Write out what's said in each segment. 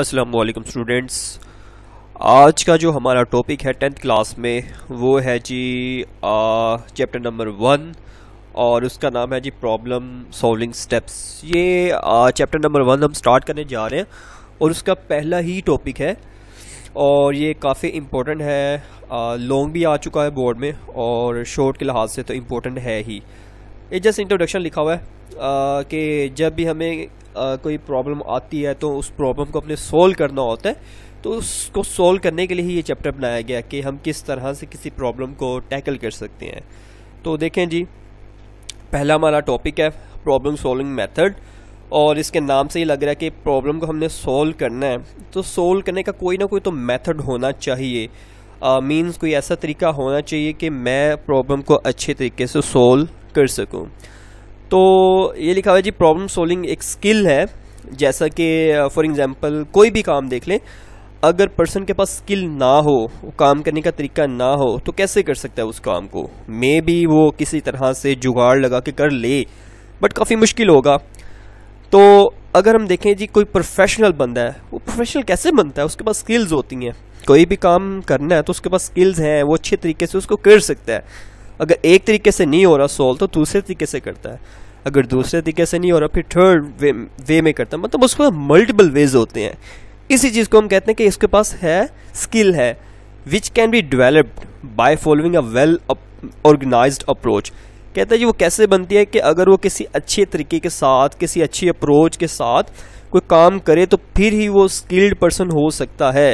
Aslam students आज का जो हमारा टॉपिक है टेंथ क्लास में वो है जी चैप्टर नंबर वन और उसका नाम है जी प्रॉब्लम सॉल्विंग स्टेप्स ये चैप्टर नंबर वन हम स्टार्ट करने जा रहे हैं और उसका पहला ही टॉपिक है और ये काफ़ी इम्पोर्टेंट है लॉन्ग भी आ चुका है बोर्ड में और शॉर्ट के लिहाज से तो इम्पोर्टेंट है ही ये जस्ट इंट्रोडक्शन लिखा हुआ है कि जब भी हमें आ, कोई प्रॉब्लम आती है तो उस प्रॉब्लम को अपने सोल्व करना होता है तो उसको सोल्व करने के लिए ही ये चैप्टर बनाया गया कि हम किस तरह से किसी प्रॉब्लम को टैकल कर सकते हैं तो देखें जी पहला हमारा टॉपिक है प्रॉब्लम सॉल्विंग मेथड और इसके नाम से ही लग रहा है कि प्रॉब्लम को हमने सोल्व करना है तो सोल्व करने का कोई ना कोई तो मेथड होना चाहिए मींस uh, कोई ऐसा तरीका होना चाहिए कि मैं प्रॉब्लम को अच्छे तरीके से सोल्व कर सकूँ तो ये लिखा हुआ है जी प्रॉब्लम सॉल्विंग एक स्किल है जैसा कि फॉर uh, एग्ज़ाम्पल कोई भी काम देख लें अगर पर्सन के पास स्किल ना हो वो काम करने का तरीका ना हो तो कैसे कर सकता है उस काम को मे भी वो किसी तरह से जुगाड़ लगा के कर ले बट काफ़ी मुश्किल होगा तो अगर हम देखें जी कोई प्रोफेशनल बंदा है वो प्रोफेशनल कैसे बनता है उसके पास स्किल्स होती हैं कोई भी काम करना है तो उसके पास स्किल्स हैं वो अच्छे तरीके से उसको कर सकता है अगर एक तरीके से नहीं हो रहा सोल्व तो दूसरे तरीके से करता है अगर दूसरे तरीके से नहीं हो रहा फिर थर्ड वे वे में करता है मतलब उसके पास मल्टीपल वेज होते हैं इसी चीज़ को हम कहते हैं कि इसके पास है स्किल है which can be developed by following a well organise approach कहता है जी वो कैसे बनती है कि अगर वो किसी अच्छे तरीके के साथ किसी अच्छी अप्रोच के साथ कोई काम करे तो फिर ही वो स्किल्ड पर्सन हो सकता है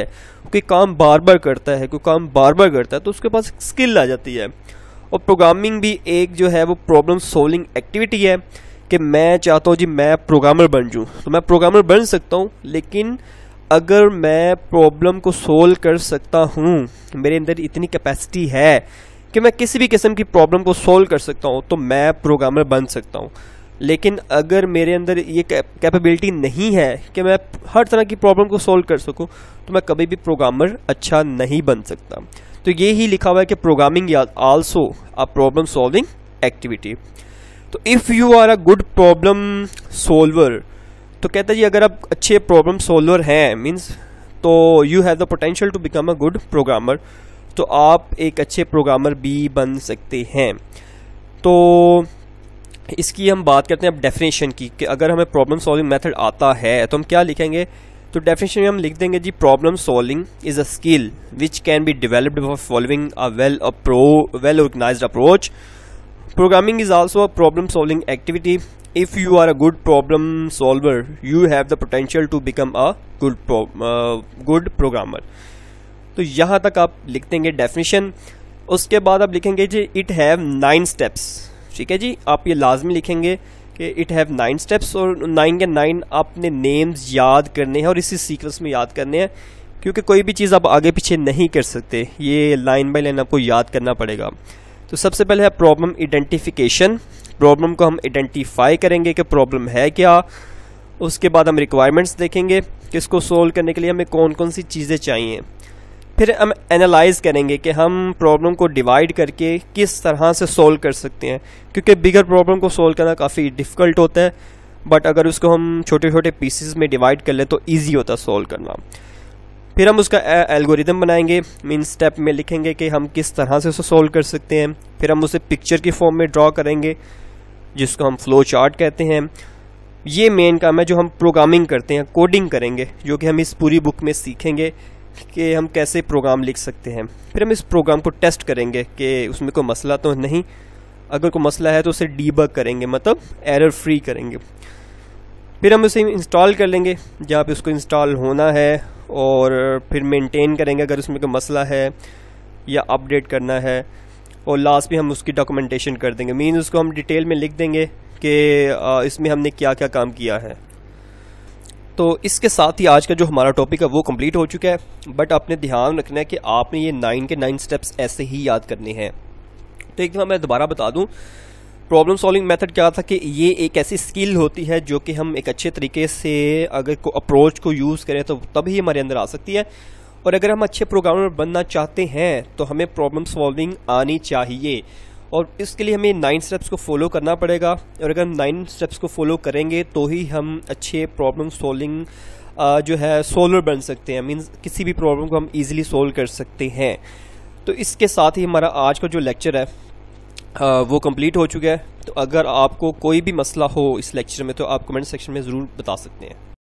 कोई काम बार बार करता है कोई काम बार बार करता है तो उसके पास स्किल आ जाती है और प्रोग्रामिंग भी एक जो है वो प्रॉब्लम सॉल्विंग एक्टिविटी है कि मैं चाहता हूँ जी मैं प्रोग्रामर बन जाऊँ तो मैं प्रोग्रामर बन सकता हूँ लेकिन अगर मैं प्रॉब्लम को सोल्व कर सकता हूँ मेरे अंदर इतनी कैपेसिटी है कि मैं किसी भी किस्म की प्रॉब्लम को सोल्व कर सकता हूँ तो मैं प्रोग्रामर बन सकता हूँ लेकिन अगर मेरे अंदर ये कैपेबिलिटी नहीं है कि मैं हर तरह की प्रॉब्लम को सोल्व कर सकूँ तो मैं कभी भी प्रोग्रामर अच्छा नहीं बन सकता तो ये ही लिखा हुआ है कि programming also a problem solving activity तो if you are a good problem solver तो कहता है जी अगर आप अच्छे प्रॉब्लम सोल्वर हैं मीन्स तो you have the potential to become a good programmer तो आप एक अच्छे प्रोग्रामर भी बन सकते हैं तो इसकी हम बात करते हैं अब डेफिनेशन की कि अगर हमें प्रॉब्लम सॉल्विंग मेथड आता है तो हम क्या लिखेंगे तो डेफिनेशन में हम लिख देंगे जी problem solving is a skill which can be developed for following a well appro well organised approach programming is also a problem solving activity if you are a good problem solver you have the potential to become a good good programmer तो यहां तक आप लिख देंगे definition उसके बाद आप लिखेंगे जी इट हैव नाइन स्टेप्स ठीक है जी आप ये लाजमी लिखेंगे कि इट हैव नाइन स्टेप्स और नाइन के नाइन आपने नेम्स याद करने हैं और इसी सीक्वेंस में याद करने हैं क्योंकि कोई भी चीज़ आप आगे पीछे नहीं कर सकते ये लाइन बाई लाइन आपको याद करना पड़ेगा तो सबसे पहले है प्रॉब्लम आइडेंटिफिकेशन प्रॉब्लम को हम आइडेंटिफाई करेंगे कि प्रॉब्लम है क्या उसके बाद हम रिक्वायरमेंट्स देखेंगे कि इसको सोल्व करने के लिए हमें कौन कौन सी चीज़ें चाहिए फिर हम एनालाइज करेंगे कि हम प्रॉब्लम को डिवाइड करके किस तरह से सोल्व कर सकते हैं क्योंकि बिगर प्रॉब्लम को सोल्व करना काफ़ी डिफ़िकल्ट होता है बट अगर उसको हम छोटे छोटे पीसेस में डिवाइड कर लें तो ईजी होता है सोल्व करना फिर हम उसका एल्गोरिदम बनाएंगे मीन स्टेप में लिखेंगे कि हम किस तरह से उसको सोल्व कर सकते हैं फिर हम उसे पिक्चर के फॉर्म में ड्रॉ करेंगे जिसको हम फ्लो चार्ट कहते हैं ये मेन काम है जो हम प्रोग्रामिंग करते हैं कोडिंग करेंगे जो कि हम इस पूरी बुक में सीखेंगे कि हम कैसे प्रोग्राम लिख सकते हैं फिर हम इस प्रोग्राम को टेस्ट करेंगे कि उसमें कोई मसला तो नहीं अगर कोई मसला है तो उसे डीबग करेंगे मतलब एरर फ्री करेंगे फिर हम उसे इंस्टॉल कर लेंगे जहाँ पे उसको इंस्टॉल होना है और फिर मेंटेन करेंगे अगर उसमें कोई मसला है या अपडेट करना है और लास्ट में हम उसकी डॉक्यूमेंटेशन कर देंगे मीन उसको हम डिटेल में लिख देंगे कि इसमें हमने क्या क्या काम किया है तो इसके साथ ही आज का जो हमारा टॉपिक है वो कंप्लीट हो चुका है बट आपने ध्यान रखना है कि आपने ये नाइन के नाइन स्टेप्स ऐसे ही याद करने हैं तो एक दफ़ा मैं दोबारा बता दूँ प्रॉब्लम सॉल्विंग मेथड क्या था कि ये एक ऐसी स्किल होती है जो कि हम एक अच्छे तरीके से अगर को अप्रोच को यूज़ करें तो तभी हमारे अंदर आ सकती है और अगर हम अच्छे प्रोग्रामर बनना चाहते हैं तो हमें प्रॉब्लम सॉल्विंग आनी चाहिए और इसके लिए हमें नाइन स्टेप्स को फॉलो करना पड़ेगा और अगर हम नाइन स्टेप्स को फॉलो करेंगे तो ही हम अच्छे प्रॉब्लम सॉल्विंग जो है सोलर बन सकते हैं मीन्स किसी भी प्रॉब्लम को हम इजीली सोल्व कर सकते हैं तो इसके साथ ही हमारा आज का जो लेक्चर है आ, वो कंप्लीट हो चुका है तो अगर आपको कोई भी मसला हो इस लेक्चर में तो आप कमेंट सेक्शन में ज़रूर बता सकते हैं